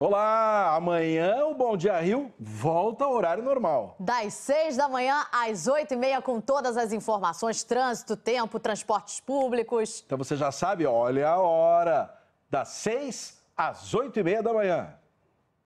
Olá! Amanhã o Bom Dia Rio volta ao horário normal. Das seis da manhã às oito e meia, com todas as informações: trânsito, tempo, transportes públicos. Então você já sabe, olha a hora. Das seis às oito e meia da manhã.